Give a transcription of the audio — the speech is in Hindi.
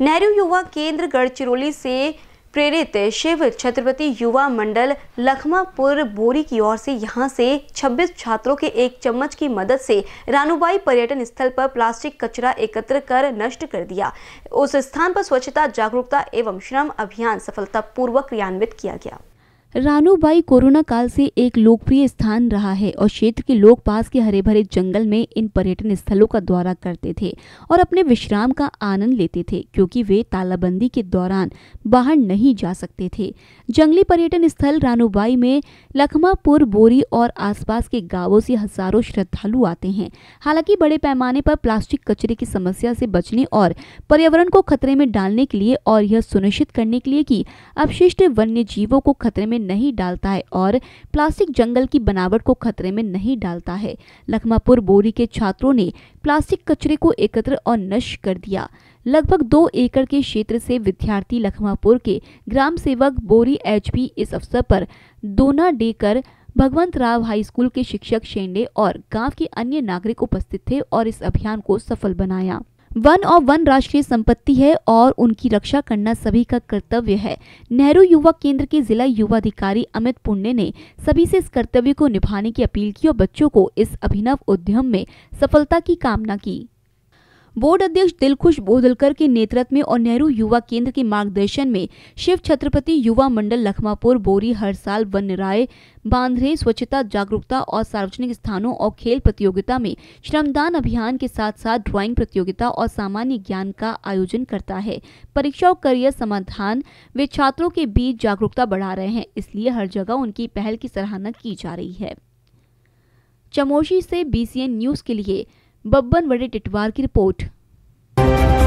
नेहरू युवा केंद्र गढ़चिरौली से प्रेरित शिव छत्रपति युवा मंडल लखमापुर बोरी की ओर से यहां से 26 छात्रों के एक चम्मच की मदद से रानुबाई पर्यटन स्थल पर प्लास्टिक कचरा एकत्र कर नष्ट कर दिया उस स्थान पर स्वच्छता जागरूकता एवं श्रम अभियान सफलतापूर्वक क्रियान्वित किया गया रानूबाई कोरोना काल से एक लोकप्रिय स्थान रहा है और क्षेत्र के लोग पास के हरे भरे जंगल में इन पर्यटन स्थलों का दौरा करते थे और अपने विश्राम का आनंद लेते थे क्योंकि वे तालाबंदी के दौरान बाहर नहीं जा सकते थे जंगली पर्यटन स्थल रानूबाई में लखमापुर बोरी और आसपास के गांवों से हजारों श्रद्धालु आते हैं हालांकि बड़े पैमाने पर प्लास्टिक कचरे की समस्या से बचने और पर्यावरण को खतरे में डालने के लिए और यह सुनिश्चित करने के लिए की अपशिष्ट वन्य जीवों को खतरे में नहीं डालता है और प्लास्टिक जंगल की बनावट को खतरे में नहीं डालता है लखमापुर बोरी के छात्रों ने प्लास्टिक कचरे को एकत्र और नष्ट कर दिया लगभग दो एकड़ के क्षेत्र से विद्यार्थी लखमापुर के ग्राम सेवक बोरी एच इस अवसर पर दोना डेकर भगवंत राव हाई स्कूल के शिक्षक शेंडे और गांव के अन्य नागरिक उपस्थित थे और इस अभियान को सफल बनाया वन और वन राष्ट्रीय संपत्ति है और उनकी रक्षा करना सभी का कर्तव्य है नेहरू युवा केंद्र के जिला युवा अधिकारी अमित पुण्य ने सभी से इस कर्तव्य को निभाने की अपील की और बच्चों को इस अभिनव उद्यम में सफलता की कामना की बोर्ड अध्यक्ष दिलखुश बोधलकर के नेतृत्व में और नेहरू युवा केंद्र के मार्गदर्शन में शिव छत्रपति युवा मंडल लखमापुर बोरी हर साल वन्य राय बांधरे स्वच्छता जागरूकता और सार्वजनिक स्थानों और खेल प्रतियोगिता में श्रमदान अभियान के साथ साथ ड्राइंग प्रतियोगिता और सामान्य ज्ञान का आयोजन करता है परीक्षा और करियर समाधान वे छात्रों के बीच जागरूकता बढ़ा रहे हैं इसलिए हर जगह उनकी पहल की सराहना की जा रही है चमोशी से बीसीएन न्यूज के लिए बब्बन वड़े टिटवार की रिपोर्ट